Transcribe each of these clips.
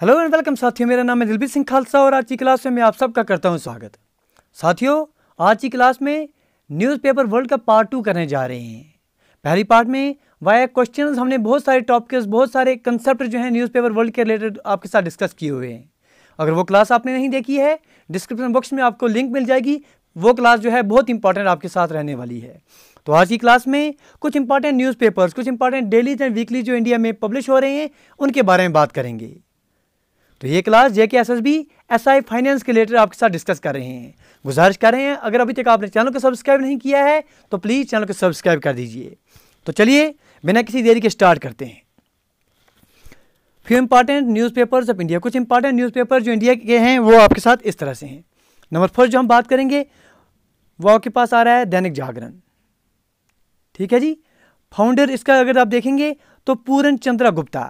hello and welcome साथियों मेरा नाम है दिलबीर सिंह खालसा और आज की क्लास में मैं आप सबका करता हूं स्वागत साथियों आज की क्लास में न्यूज़पेपर वर्ल्ड का पार्ट टू करने जा रहे हैं पहली पार्ट में वाया क्वेश्चन हमने बहुत सारे टॉपिक्स बहुत सारे कंसेप्ट जो हैं न्यूज़पेपर वर्ल्ड के रिलेटेड आपके साथ डिस्कस किए हुए हैं अगर वो क्लास आपने नहीं देखी है डिस्क्रिप्शन बॉक्स में आपको लिंक मिल जाएगी वो क्लास जो है बहुत इंपॉर्टेंट आपके साथ रहने वाली है तो आज की क्लास में कुछ इंपॉर्टेंट न्यूज़पेपर्स कुछ इंपॉर्टेंट डेलीज एंड वीकली जो इंडिया में पब्लिश हो रहे हैं उनके बारे में बात करेंगे तो ये class J K S S B S I finance के रिलेटेड आपके साथ डिस्कस कर रहे हैं गुजारिश कर रहे हैं अगर अभी तक आपने चैनल को सब्सक्राइब नहीं किया है तो प्लीज़ चैनल को सब्सक्राइब कर दीजिए तो चलिए बिना किसी देरी के स्टार्ट करते हैं few important newspapers of India कुछ इंपॉर्टेंट न्यूज़पेपर जो इंडिया के हैं वो आपके साथ इस तरह से हैं नंबर फर्स्ट जो हम बात करेंगे वो आपके पास आ रहा है दैनिक जागरण ठीक है जी फाउंडर इसका अगर आप देखेंगे तो Puran Chandra Gupta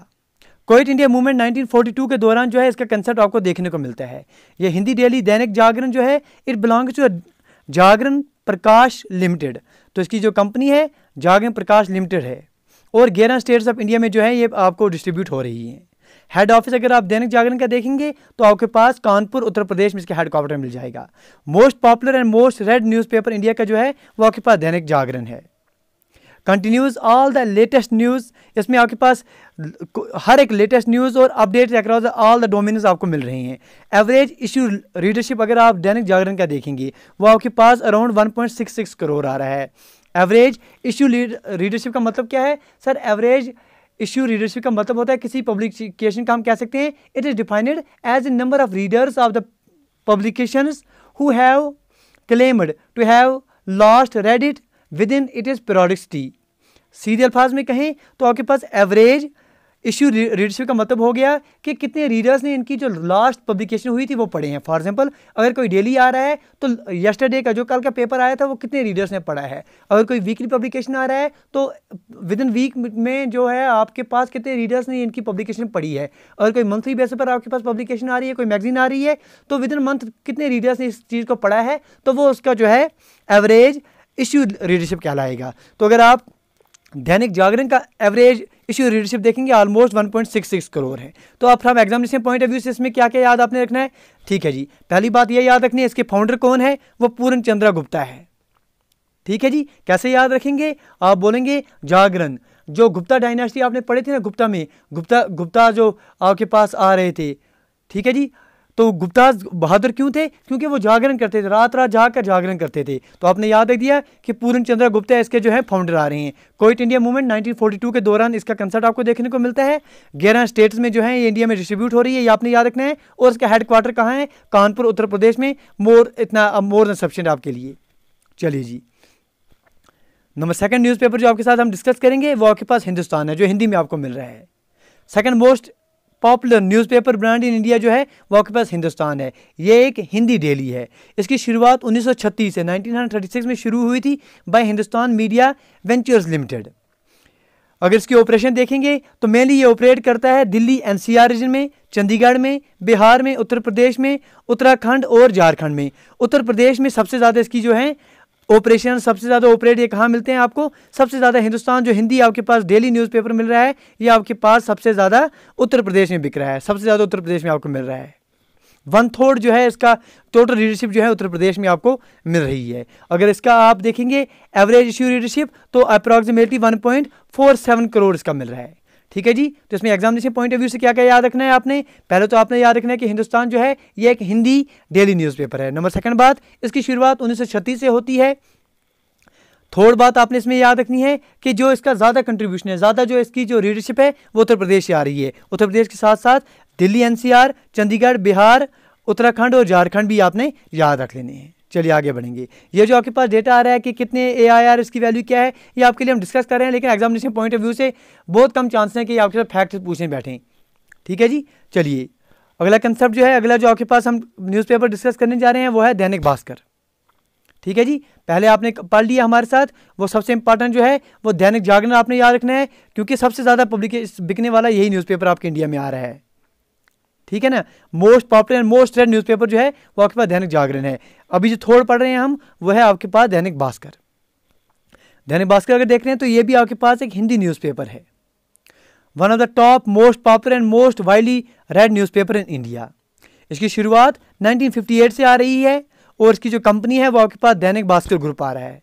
quit India movement 1942 के दौरान जो है इसका कंसेप्ट आपको देखने को मिलता है यह हिंदी डेली दैनिक जागरण जो है it belongs to Jagran Prakash limited तो इसकी जो कंपनी है जागरण प्रकाश लिमिटेड है और ग्यारह स्टेट्स ऑफ इंडिया में जो है ये आपको डिस्ट्रीब्यूट हो रही है हेड ऑफिस अगर आप दैनिक जागरण का देखेंगे तो आपके पास कानपुर उत्तर प्रदेश में इसका हेडक्वार्टर मिल जाएगा most popular and most read newspaper India का जो है वो आपके पास दैनिक जागरण है continues all the latest news इसमें आपके पास हर एक लेटेस्ट न्यूज़ और update across all the domains आपको मिल रही हैं एवरेज इशू रीडरशिप अगर आप दैनिक जागरण का देखेंगे वो आपके पास अराउंड 1.66 करोड़ आ रहा है एवरेज इशू रीडरशिप का मतलब क्या है सर एवरेज इश्यू रीडरशिप का मतलब होता है किसी पब्लिकेशन का हम कह सकते हैं it is defined as a number of readers of the publication who have claimed to have lost read it within it is periodicity सीधे अल्फाज में कहें तो आपके पास एवरेज इशू रीडरशिप का मतलब हो गया कि कितने रीडर्स ने इनकी जो लास्ट पब्लिकेशन हुई थी वो पढ़े हैं फॉर एग्जांपल अगर कोई डेली आ रहा है तो यस्टरडे का जो कल का पेपर आया था वो कितने रीडर्स ने पढ़ा है अगर कोई वीकली पब्लिकेशन आ रहा है तो विद इन वीक में जो है आपके पास कितने रीडर्स ने इनकी पब्लिकेशन पढ़ी है अगर कोई मंथली बेस पर आपके पास पब्लिकेशन आ रही है कोई मैगजीन आ रही है तो विद इन मंथ कितने रीडर्स ने इस चीज़ को पढ़ा है तो वो उसका जो है एवरेज इश्यू रीडरशिप कहलाएगा तो अगर आप दैनिक जागरण का एवरेज इश्यू रीडरशिप देखेंगे ऑलमोस्ट 1.66 करोड़ है तो आप from examination point of view से इसमें क्या क्या याद आपने रखना है ठीक है जी पहली बात यह याद रखनी है इसके फाउंडर कौन है वो पूर्ण चंद्रा गुप्ता है ठीक है जी कैसे याद रखेंगे आप बोलेंगे जागरण जो गुप्ता डायनेस्टी आपने पढ़े थे ना गुप्ता में गुप्ता गुप्ता जो आपके पास आ रहे थे ठीक है जी तो गुप्ता बहादुर क्यों थे क्योंकि वो जागरण करते थे रात रात जाकर जागरण करते थे तो आपने याद रख दिया कि पूर्ण चंद्र गुप्ता इसके जो है फाउंडर आ रहे हैं क्विट इंडिया मूवमेंट 1942 के दौरान इसका कंसर्ट आपको देखने को मिलता है ग्यारह स्टेट्स में जो है ये इंडिया में डिस्ट्रीब्यूट हो रही है ये आपने याद रखना है और इसका हेडक्वार्टर कहाँ है कानपुर उत्तर प्रदेश में मोर इतना मोर सफिशेंट आपके लिए चलिए जी नंबर सेकंड न्यूज़पेपर जो आपके साथ हम डिस्कस करेंगे वो आपके पास हिंदुस्तान है जो हिंदी में आपको मिल रहा है second most popular newspaper brand in India जो है वो आपके पास हिंदुस्तान है ये एक हिंदी डेली है इसकी शुरुआत 1936 से 1936 में शुरू हुई थी by Hindustan media ventures limited अगर इसकी ऑपरेशन देखेंगे तो मेनली ये ऑपरेट करता है दिल्ली एन रीजन में चंडीगढ़ में बिहार में उत्तर प्रदेश में उत्तराखंड और झारखंड में उत्तर प्रदेश में सबसे ज़्यादा इसकी जो है ऑपरेशन सबसे ज़्यादा ऑपरेट ये कहाँ मिलते हैं आपको सबसे ज़्यादा हिंदुस्तान जो हिंदी आपके पास डेली न्यूज़पेपर मिल रहा है ये आपके पास सबसे ज़्यादा उत्तर प्रदेश में बिक रहा है सबसे ज़्यादा उत्तर प्रदेश में आपको मिल रहा है वन थर्ड जो है इसका टोटल रीडरशिप जो है उत्तर प्रदेश में आपको मिल रही है अगर इसका आप देखेंगे एवरेज इश्यू रीडरशिप तो अप्रॉक्सीमेटली वन करोड़ इसका मिल रहा है ठीक है जी तो इसमें एग्जामिनेशन पॉइंट ऑफ व्यू से क्या क्या याद रखना है आपने पहले तो आपने याद रखना है कि हिंदुस्तान जो है ये एक हिंदी डेली न्यूज़पेपर है नंबर सेकंड बात इसकी शुरुआत उन्नीस से होती है थोड़ी बात आपने इसमें याद रखनी है कि जो इसका ज़्यादा कंट्रीब्यूशन है ज़्यादा जो इसकी जो रीडरशिप है वो उत्तर प्रदेश से आ रही है उत्तर प्रदेश के साथ साथ दिल्ली एनसीआर चंडीगढ़ बिहार उत्तराखंड और झारखंड भी आपने याद रख लेने हैं चलिए आगे बढ़ेंगे ये जो आपके पास डेटा आ रहा है कि कितने ए आई आर इसकी वैल्यू क्या है ये आपके लिए हम डिस्कस कर रहे हैं लेकिन एग्जामिनेशन पॉइंट ऑफ व्यू से बहुत कम चांस हैं कि आपके साथ फैक्ट पूछने बैठें ठीक है जी चलिए अगला कंसेप्ट जो है अगला जो आपके पास हम न्यूज़पेपर डिस्कस करने जा रहे हैं वो है दैनिक भास्कर ठीक है जी पहले आपने पढ़ लिया हमारे साथ वो सबसे इंपॉर्टेंट जो है वो दैनिक जागरण आपने याद रखना है क्योंकि सबसे ज़्यादा पब्लिक बिकने वाला यही न्यूज़पेपर आपके इंडिया में आ रहा है ठीक है ना most popular and most read newspaper जो है वो आपके पास दैनिक जागरण है अभी जो थोड़ पढ़ रहे हैं हम वो है आपके पास दैनिक भास्कर दैनिक भास्कर अगर देख रहे हैं तो ये भी आपके पास एक हिंदी न्यूज़पेपर है one of the top most popular and most widely read newspaper in India इसकी शुरुआत 1958 से आ रही है और इसकी जो कंपनी है वो आपके पास दैनिक भास्कर ग्रुप आ रहा है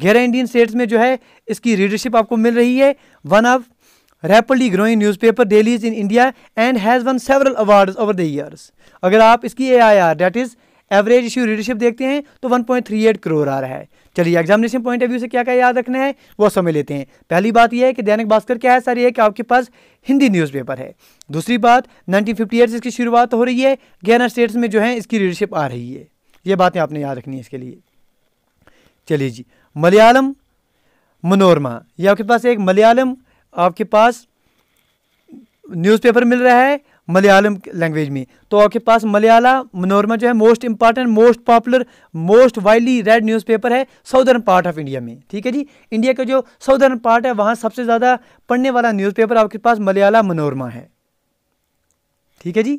गहरा इंडियन स्टेट्स में जो है इसकी रीडरशिप आपको मिल रही है one of rapidly growing newspaper dailies in India and has won several awards over the years अगर आप इसकी A I R that is average issue readership देखते हैं तो 1.38 करोड़ आ रहा है चलिए एग्जामिनेशन पॉइंट ऑफ व्यू से क्या क्या याद रखना है वो समझ लेते हैं पहली बात यह है कि दैनिक भास्कर क्या है सर यह कि आपके पास हिंदी न्यूज़पेपर है दूसरी बात 1958 से इसकी शुरुआत हो रही है ग्यारह स्टेट्स में जो है इसकी रीडरशिप आ रही है ये बातें आपने याद रखनी है इसके लिए चलिए जी मलयालम मनोरमा ये आपके पास एक मलयालम आपके पास न्यूज़पेपर मिल रहा है मलयालम लैंग्वेज में तो आपके पास मलयाला मनोरमा जो है most important most popular most widely read newspaper है साउदर्न पार्ट ऑफ इंडिया में ठीक है जी इंडिया का जो साउदर्न पार्ट है वहाँ सबसे ज़्यादा पढ़ने वाला न्यूज़पेपर आपके पास मलयाला मनोरमा है ठीक है जी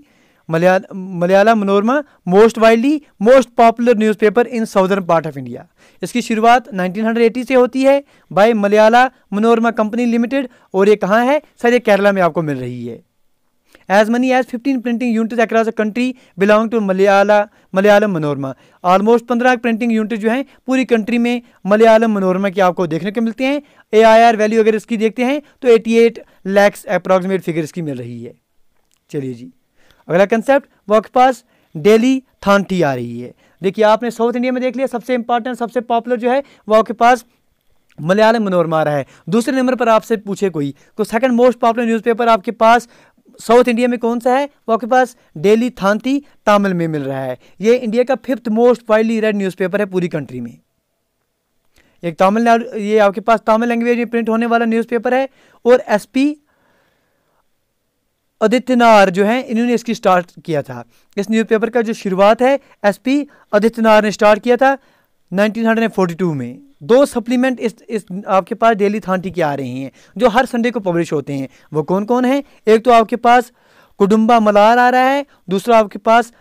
Malayalam Manorama most widely most popular newspaper in southern part of India इसकी शुरुआत 1980 से होती है by Malayala Manorama company limited और ये कहाँ है सर ये केरला में आपको मिल रही है as many as 15 printing unit across a country belong to Malayala Malayalam Manorama almost पंद्रह प्रिंटिंग यूनिट जो हैं पूरी कंट्री में मलयालम मनोरमा की आपको देखने को मिलते हैं ए आई आर वैल्यू अगर इसकी देखते हैं तो 88 एट लैक्स अप्रॉक्सीमेट फिगर इसकी मिल रही है चलिए जी अगला कंसेप्ट वर्क पास डेली थानटी आ रही है देखिए आपने साउथ इंडिया में देख लिया सबसे इंपॉर्टेंट सबसे पॉपुलर जो है वर्क पास मलयालम मनोरमा रहा है दूसरे नंबर पर आपसे पूछे कोई तो सेकंड मोस्ट पॉपुलर न्यूज़पेपर आपके पास साउथ इंडिया में कौन सा है वो आपके पास डेली थानती तमिल में मिल रहा है ये इंडिया का fifth most widely read newspaper है पूरी कंट्री में एक तमिलनाडु ये आपके पास तमिल लैंग्वेज में प्रिंट होने वाला न्यूज़पेपर है और एसपी आदित्य नार जो है इन्होंने इसकी स्टार्ट किया था इस न्यूज़पेपर का जो शुरुआत है एसपी आदित्य नार ने स्टार्ट किया था 1942 में दो सप्लीमेंट इस इस आपके पास डेली थांटी की आ रही हैं जो हर संडे को पब्लिश होते हैं वो कौन कौन हैं एक तो आपके पास कुडुम्बा मलार आ रहा है दूसरा आपके पास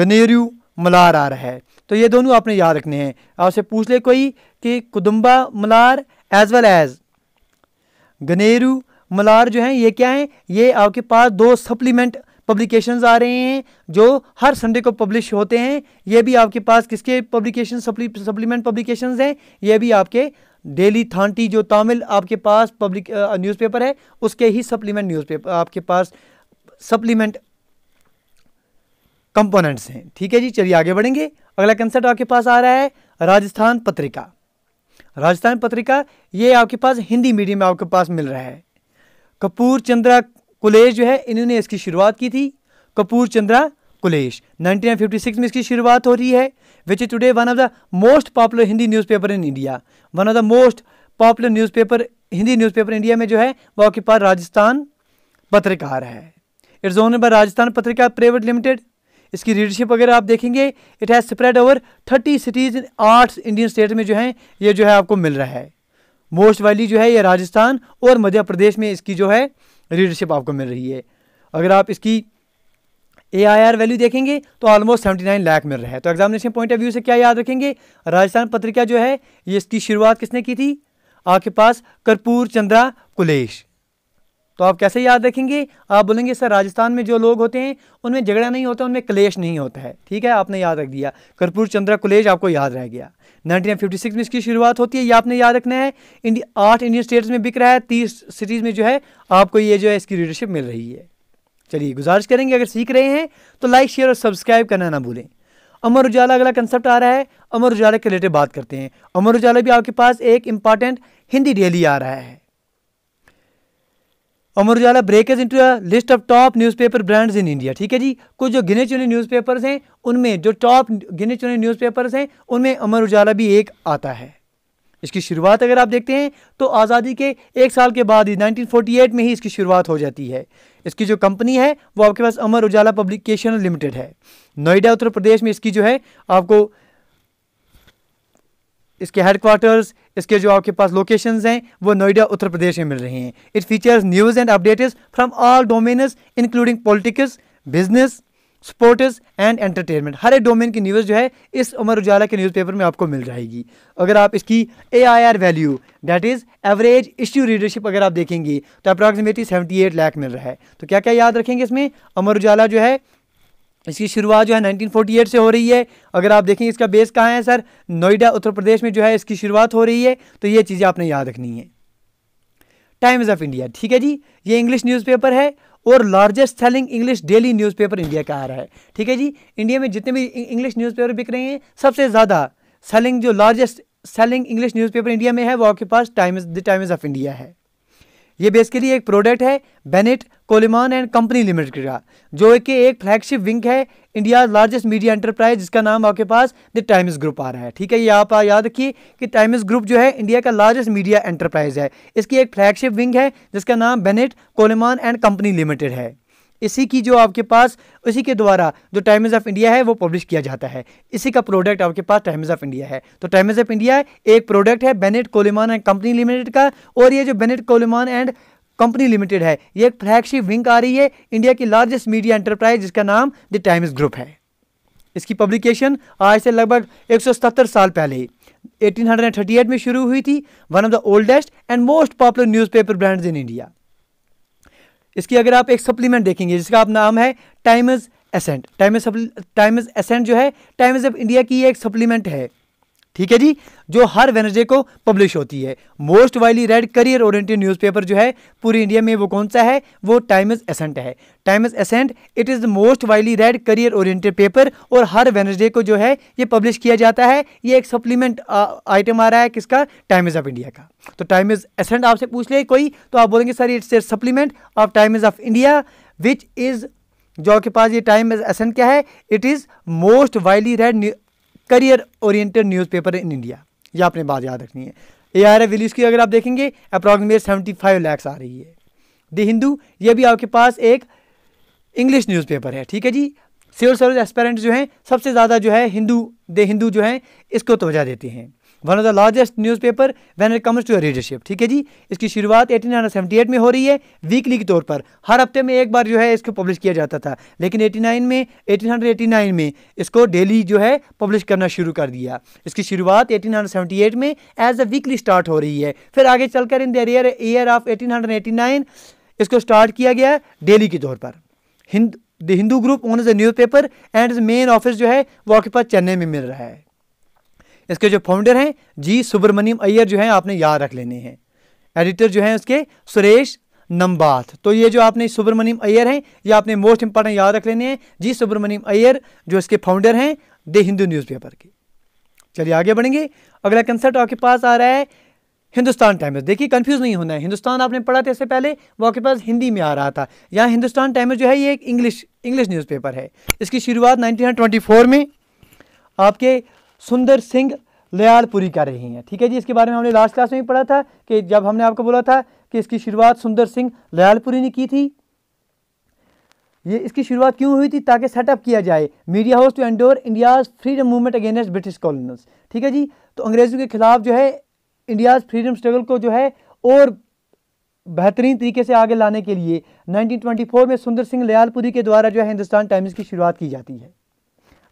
गनेरू मलार आ रहा है तो ये दोनों आपने याद रखने हैं आपसे पूछ ले कोई कि Kudumba Malar as well as Ganeru Malar जो है ये क्या है ये आपके पास दो सप्लीमेंट पब्लिकेशंस आ रहे हैं जो हर संडे को पब्लिश होते हैं ये भी आपके पास किसके पब्लिकेशन सप्लीमेंट पब्लिकेशंस हैं ये भी आपके डेली थांटी जो तामिल आपके पास पब्लिक न्यूज़पेपर है उसके ही सप्लीमेंट न्यूज़पेपर आपके पास सप्लीमेंट कंपोनेंट्स हैं ठीक है जी चलिए आगे बढ़ेंगे अगला कंसेप्ट आपके पास आ रहा है राजस्थान पत्रिका राजस्थान पत्रिका ये आपके पास हिंदी मीडियम में आपके पास मिल रहा है कपूर चंद्रा कुलेश जो है इन्होंने इसकी शुरुआत की थी कपूर चंद्रा कुलेश 1956 में इसकी शुरुआत हो रही है which is today one of the most popular Hindi newspaper in India one of the most popular newspaper Hindi newspaper India में जो है वो आपके पास राजस्थान पत्रकार है इट्स ओन बाय राजस्थान पत्रकार प्राइवेट लिमिटेड इसकी रीडरशिप अगर आप देखेंगे it has spread over thirty cities in आठ इंडियन स्टेट में जो है ये जो है आपको मिल रहा है मोस्ट वैली जो है ये राजस्थान और मध्य प्रदेश में इसकी जो है लीडरशिप आपको मिल रही है अगर आप इसकी ए आई आर वैल्यू देखेंगे तो ऑलमोस्ट सेवेंटी नाइन लाख मिल रहा है तो एग्जामिनेशन पॉइंट ऑफ व्यू से क्या याद रखेंगे राजस्थान पत्रिका जो है ये इसकी शुरुआत किसने की थी आपके पास कर्पूर चंद्रा कुलेश तो आप कैसे याद रखेंगे आप बोलेंगे सर राजस्थान में जो लोग होते हैं उनमें झगड़ा नहीं होता उनमें क्लेश नहीं होता है ठीक है आपने याद रख दिया कर्पूर चंद्रा कुलेश आपको याद रह गया 1956 में इसकी शुरुआत होती है ये आपने याद रखना है इंडिया आठ इंडियन स्टेट्स में बिक रहा है तीस सिटीज़ में जो है आपको ये जो है इसकी लीडरशिप मिल रही है चलिए गुजारिश करेंगे अगर सीख रहे हैं तो लाइक शेयर और सब्सक्राइब करना ना भूलें अमर उजाला अगला कंसेप्ट आ रहा है अमर उजाला के रिलेटेड बात करते हैं अमर उजाला भी आपके पास एक इंपॉर्टेंट हिंदी डेली आ रहा है Amar Ujala breakage into list of top newspaper brands in India ठीक है जी कुछ जो गिने चुने न्यूज़पेपर्स हैं उनमें जो टॉप गिने चुने न्यूज़पेपर्स हैं उनमें अमर उजाला भी एक आता है इसकी शुरुआत अगर आप देखते हैं तो आज़ादी के एक साल के बाद ही 1948 में ही इसकी शुरुआत हो जाती है इसकी जो कंपनी है वो आपके पास अमर उजाला पब्लिकेशन लिमिटेड है नोएडा उत्तर प्रदेश में इसकी जो है आपको इसके हेड क्वार्टर्स इसके जो आपके पास लोकेशंस हैं वो नोएडा उत्तर प्रदेश में मिल रही हैं it features news and updates from all domains including politics business sports and entertainment हर एक डोमेन की न्यूज़ जो है इस उमर उजाला के न्यूज़पेपर में आपको मिल जाएगी अगर आप इसकी A I R value that is average issue readership अगर आप देखेंगे तो अप्रॉक्सीमेटली सेवेंटी एट लाख मिल रहा है तो क्या क्या याद रखेंगे इसमें अमर उजाला जो है इसकी शुरुआत जो है 1948 से हो रही है अगर आप देखेंगे इसका बेस कहाँ है सर नोएडा उत्तर प्रदेश में जो है इसकी शुरुआत हो रही है तो ये चीज़ें आपने याद रखनी है टाइम्स ऑफ इंडिया ठीक है जी ये इंग्लिश न्यूज़पेपर है और largest selling English daily newspaper India का आ रहा है ठीक है जी इंडिया में जितने भी इंग्लिश न्यूज़पेपर बिक रहे हैं सबसे ज़्यादा सेलिंग जो largest selling English newspaper India में है वो आपके पास Times the Times of India है ये बेसिकली एक प्रोडक्ट है Bennett Coleman and company limited का जो कि एक फ्लैगशिप विंग है इंडिया लार्जेस्ट मीडिया एंटरप्राइज जिसका नाम आपके पास द टाइम्स ग्रुप आ रहा है ठीक है ये आप याद रखिए कि टाइम्स ग्रुप जो है इंडिया का लार्जेस्ट मीडिया एंटरप्राइज है इसकी एक फ्लैगशिप विंग है जिसका नाम Bennett Coleman and company limited है इसी की जो आपके पास इसी के द्वारा जो टाइम्स ऑफ इंडिया है वो पब्लिश किया जाता है इसी का प्रोडक्ट आपके पास टाइम्स ऑफ इंडिया है तो टाइम्स ऑफ इंडिया एक प्रोडक्ट है Bennett Coleman and company limited का और ये जो Bennett Coleman and company limited है ये एक फ्लैगशिप विंग आ रही है इंडिया की लार्जेस्ट मीडिया एंटरप्राइज जिसका नाम द टाइम्स ग्रुप है इसकी पब्लिकेशन आज से लगभग एक साल पहले 1838 में शुरू हुई थी one of the oldest and most popular newspaper brands in India इसकी अगर आप एक सप्लीमेंट देखेंगे जिसका आप नाम है time is ascent time is time is ascent जो है टाइम इज ऑफ इंडिया की एक सप्लीमेंट है ठीक है जी जो हर वेनसडे को पब्लिश होती है most widely read career oriented newspaper जो है पूरी इंडिया में वो कौन सा है वो टाइम इज एसेंट है time is ascent it is the most widely read career oriented paper और हर वेनसडे को जो है ये पब्लिश किया जाता है ये एक सप्लीमेंट आइटम आ रहा है किसका टाइम इज ऑफ इंडिया का तो टाइम इज एसेंट आपसे पूछ ले कोई तो आप बोलेंगे sir it's a supplement of time is of India which is जो आपके पास ये टाइम एसेंट क्या है it is most widely read career oriented newspaper in India ये आपने बात याद रखनी है ए आर एफ विलीज की अगर आप देखेंगे अप्रॉक्सीमेट सेवेंटी फाइव लैक्स आ रही है द हिंदू ये भी आपके पास एक इंग्लिश न्यूज़पेपर है ठीक है जी सिविल सर्विस एस्पेरेंट्स जो हैं सबसे ज़्यादा जो है हिंदू द हिंदू जो हैं इसको तोजा देते हैं one of the largest newspaper when it comes to our readership ठीक है जी इसकी शुरुआत एट में हो रही है वीकली के तौर पर हर हफ्ते में एक बार जो है इसको पब्लिश किया जाता था लेकिन 89 में 1889 में इसको डेली जो है पब्लिश करना शुरू कर दिया इसकी शुरुआत एट में एज अ वीकली स्टार्ट हो रही है फिर आगे चलकर in the year of nine इसको स्टार्ट किया गया डेली के तौर पर हिंद the Hindu group own a newspaper and main office जो है वो आपके पास चेन्नई में मिल रहा है इसके जो फाउंडर हैं जी सुब्रमण्यम अय्यर जो हैं आपने याद रख लेने हैं एडिटर जो हैं उसके सुरेश नम्बाथ तो ये जो आपने सुब्रमण्यम अय्यर हैं ये आपने मोस्ट इंपॉर्टेंट याद रख लेने हैं जी सुब्रमण्यम अय्यर जो इसके फाउंडर हैं द हिंदू न्यूज़पेपर के चलिए आगे बढ़ेंगे अगला कंसेप्ट आपके पास आ रहा है हिंदुस्तान टाइम्स देखिए कंफ्यूज नहीं होना है हिंदुस्तान आपने पढ़ा था इससे पहले वो आपके पास हिंदी में आ रहा था यहाँ हिंदुस्तान टाइम्स जो है ये एक इंग्लिश इंग्लिश न्यूज़पेपर है इसकी शुरुआत 1924 में आपके सुंदर सिंह लयालपुरी कर रही हैं ठीक है जी इसके बारे में हमने लास्ट क्लास में भी पढ़ा था कि जब हमने आपको बोला था कि इसकी शुरुआत सुंदर सिंह लयालपुरी ने की थी ये इसकी शुरुआत क्यों हुई थी ताकि सेटअप किया जाए media house to endorse India's freedom movement against British colonials ठीक है जी तो अंग्रेज़ों के खिलाफ जो है इंडियाज फ्रीडम स्ट्रगल को जो है और बेहतरीन तरीके से आगे लाने के लिए 1924 में सुंदर सिंह लयालपुरी के द्वारा जो है हिंदुस्तान टाइम्स की शुरुआत की जाती है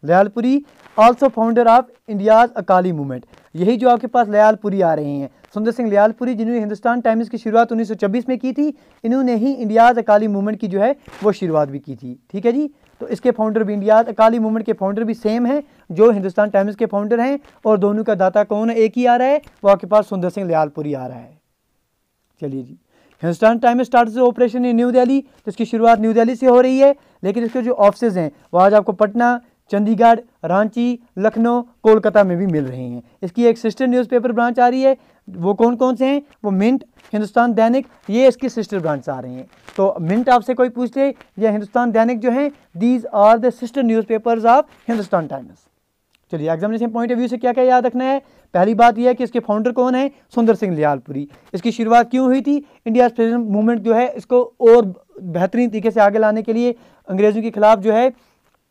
Lyallpuri also founder of India's Akali movement यही जो आपके पास लयालपुरी आ रहे हैं सुंदर सिंह लयालपुरी जिन्होंने हिंदुस्तान टाइम्स की शुरुआत 1924 में की थी इन्होंने ही इंडियाज अकाली मूवमेंट की जो है वो शुरुआत भी की थी ठीक है जी तो इसके फाउंडर भी इंडियाज अकाली मूवमेंट के फाउंडर भी सेम हैं जो हिंदुस्तान टाइम्स के फाउंडर हैं और दोनों का दाता कौन एक ही आ रहा है वो आपके पास सुंदर सिंह लयालपुरी आ रहा है चलिए जी Hindustan Times start operation in New Delhi तो इसकी शुरुआत न्यू दिल्ली से हो रही है लेकिन इसके जो ऑफिस हैं वो आज आपको पटना चंडीगढ़ रांची लखनऊ कोलकाता में भी मिल रहे हैं इसकी एक सिस्टर न्यूज़पेपर ब्रांच आ रही है वो कौन कौन से हैं वो मिंट हिंदुस्तान दैनिक ये इसकी सिस्टर ब्रांच आ रहे हैं तो मिंट आपसे कोई पूछ ले या हिंदुस्तान दैनिक जो हैं these are the sister newspapers of Hindustan Times चलिए एग्जामिनेशन पॉइंट ऑफ व्यू से क्या क्या याद रखना है पहली बात यह है कि इसके फाउंडर कौन है सुंदर सिंह लियालपुरी इसकी शुरुआत क्यों हुई थी इंडिया फ्रीडम मूवमेंट जो है इसको और बेहतरीन तरीके से आगे लाने के लिए अंग्रेज़ों के खिलाफ जो है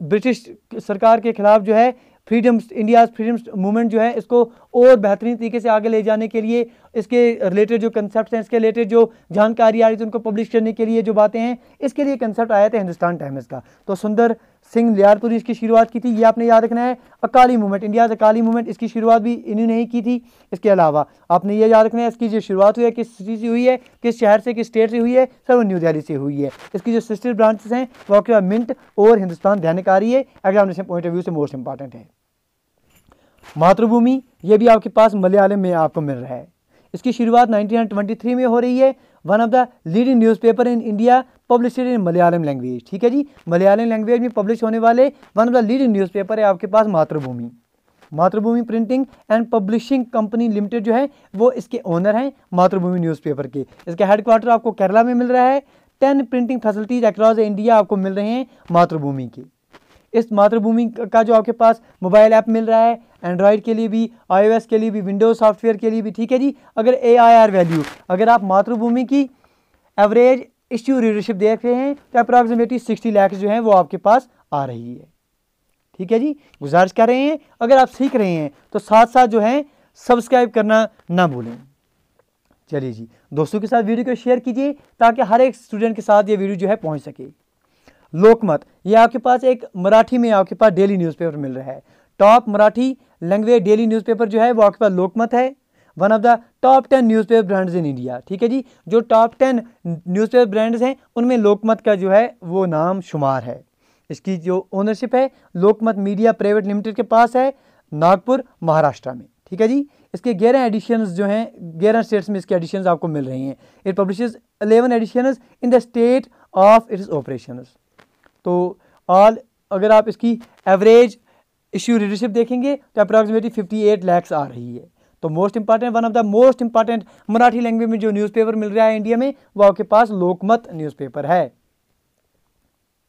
ब्रिटिश सरकार के खिलाफ जो है फ्रीडम इंडिया फ्रीडम मूवमेंट जो है इसको और बेहतरीन तरीके से आगे ले जाने के लिए इसके रिलेटेड जो कंसेप्ट हैं इसके रिलेटेड जो जानकारी आ रही थी उनको पब्लिश करने के लिए जो बातें हैं इसके लिए कंसेप्ट आया था हिंदुस्तान टाइम्स का तो सुंदर सिंह लियारपुरी तो इसकी शुरुआत की थी ये आपने याद रखना है Akali movement India Akali movement इसकी शुरुआत भी इन्होंने ही की थी इसके अलावा आपने ये याद रखना है इसकी जो शुरुआत हुई है किस सिटी से हुई है किस शहर से किस स्टेट से हुई है सर वो न्यू दिल्ली से हुई है इसकी जो सिस्टर ब्रांचेस हैं वो आपके मिंट और हिंदुस्तान दैनिक आ रही है एग्जामिनेशन पॉइंट ऑफ व्यू से मोस्ट इंपॉर्टेंट है मातृभूमि ये भी आपके पास मलयालम में आपको मिल रहा है इसकी शुरुआत नाइनटीन में हो रही है one of the leading newspaper in India publish in Malayalam language ठीक है जी मलयालम लैंग्वेज में पब्लिश होने वाले one of the leading newspaper है आपके पास Mathrubhumi Mathrubhumi printing and publishing company limited जो है वो इसके ओनर हैं मातृभूमि न्यूज़पेपर के इसके हेडक्वार्टर आपको केरला में मिल रहा है ten printing facilities across India आपको मिल रहे हैं मातृभूमि के इस मातृभूमि का जो आपके पास मोबाइल ऐप मिल रहा है एंड्रॉयड के लिए भी आईओएस के लिए भी विंडोज सॉफ्टवेयर के लिए भी ठीक है जी अगर ए वैल्यू अगर आप मातृभूमि की एवरेज इश्यू रीडरशिप देख रहे हैं तो अप्रॉक्सीमेटली सिक्सटी लैक्स जो है वो आपके पास आ रही है ठीक है जी गुजारिश कर रहे हैं अगर आप सीख रहे हैं तो साथ साथ जो है सब्सक्राइब करना ना भूलें चलिए जी दोस्तों के साथ वीडियो को शेयर कीजिए ताकि हर एक स्टूडेंट के साथ ये वीडियो जो है पहुंच सके लोकमत ये आपके पास एक मराठी में आपके पास डेली न्यूज़पेपर मिल रहा है top Marathi language daily newspaper जो है वो आपके पास लोकमत है one of the top ten newspaper brands in India ठीक है जी जो टॉप टेन न्यूज़पेपर ब्रांड्स हैं उनमें लोकमत का जो है वो नाम शुमार है इसकी जो ओनरशिप है लोकमत मीडिया प्राइवेट लिमिटेड के पास है नागपुर महाराष्ट्र में ठीक है जी इसके ग्यारह एडिशन जो हैं ग्यारह स्टेट्स में इसके एडिशन आपको मिल रही हैं it publish 11 edition in the state of its operation तो ऑल अगर आप इसकी एवरेज इश्यू रीडरशिप देखेंगे तो अप्रॉक्सीमेटली 58 लैक्स आ रही है तो most important one of the most important Marathi language में जो न्यूज़पेपर मिल रहा है इंडिया में वो आपके पास लोकमत न्यूज़पेपर है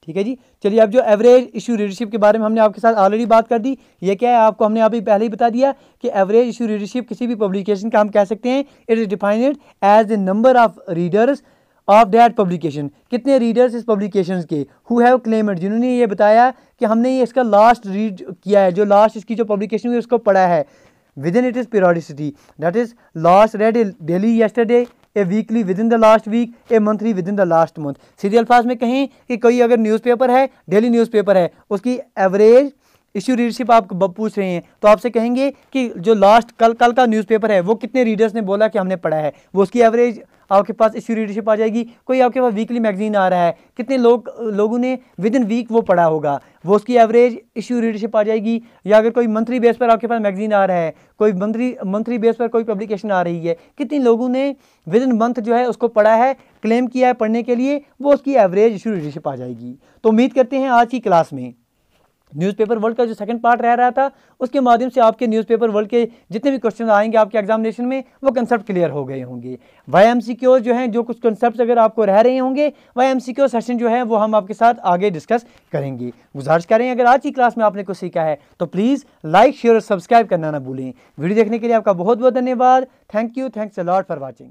ठीक है जी चलिए अब जो एवरेज इशू रीडरशिप के बारे में हमने आपके साथ ऑलरेडी बात कर दी ये क्या है आपको हमने अभी पहले ही बता दिया कि एवरेज इशू रीडरशिप किसी भी पब्लिकेशन का हम कह सकते हैं it is defined as the number of readers of that publication कितने रीडर्स इस पब्लिकेशन के हु हैव क्लेमड जिन्होंने ये बताया कि हमने ये इसका लास्ट रीड किया है जो लास्ट इसकी जो पब्लिकेशन हुई उसको पढ़ा है within it is periodicity that is last read daily yesterday a weekly within the last week a monthly within the last month सीधे अल्फाज में कहें कि कोई अगर न्यूज़पेपर है डेली न्यूज़पेपर है उसकी एवरेज इश्यू रीडरशिप आप पूछ रहे हैं तो आपसे कहेंगे कि जो लास्ट कल कल का न्यूज़पेपर है वो कितने रीडर्स ने बोला कि हमने पढ़ा है वो उसकी एवरेज आपके पास इश्यू रीडरशिप आ जाएगी कोई आपके पास वीकली मैगजीन आ रहा है कितने लोग लोगों ने विद इन वीक वो पढ़ा होगा वो उसकी एवरेज इश्यू रीडरशिप आ जाएगी या अगर कोई मंथली बेस पर आपके पास मैगजीन आ रहा है कोई मंथली मंथली बेस पर कोई पब्लिकेशन आ रही है कितने लोगों ने विद इन मंथ जो है उसको पढ़ा है क्लेम किया है पढ़ने के लिए वो उसकी एवरेज इश्यू रीडरशिप आ जाएगी तो उम्मीद करते हैं आज की क्लास में न्यूज़पेपर वर्ल्ड का जो सेकंड पार्ट रह रहा था उसके माध्यम से आपके न्यूज़पेपर वर्ल्ड के जितने भी क्वेश्चन आएंगे आपके एग्जामिनेशन में वो कंसेप्ट क्लियर हो गए होंगे वाई एम सी क्योज जो हैं जो कुछ कंसेप्ट अगर आपको रह रहे होंगे why M C Qs session जो है वो हम आपके साथ आगे डिस्कस करेंगे गुजारिश करें अगर आज की क्लास में आपने कुछ सीखा है तो प्लीज़ लाइक शेयर और सब्सक्राइब करना ना भूलें वीडियो देखने के लिए आपका बहुत बहुत धन्यवाद thank you thanks a lot for watching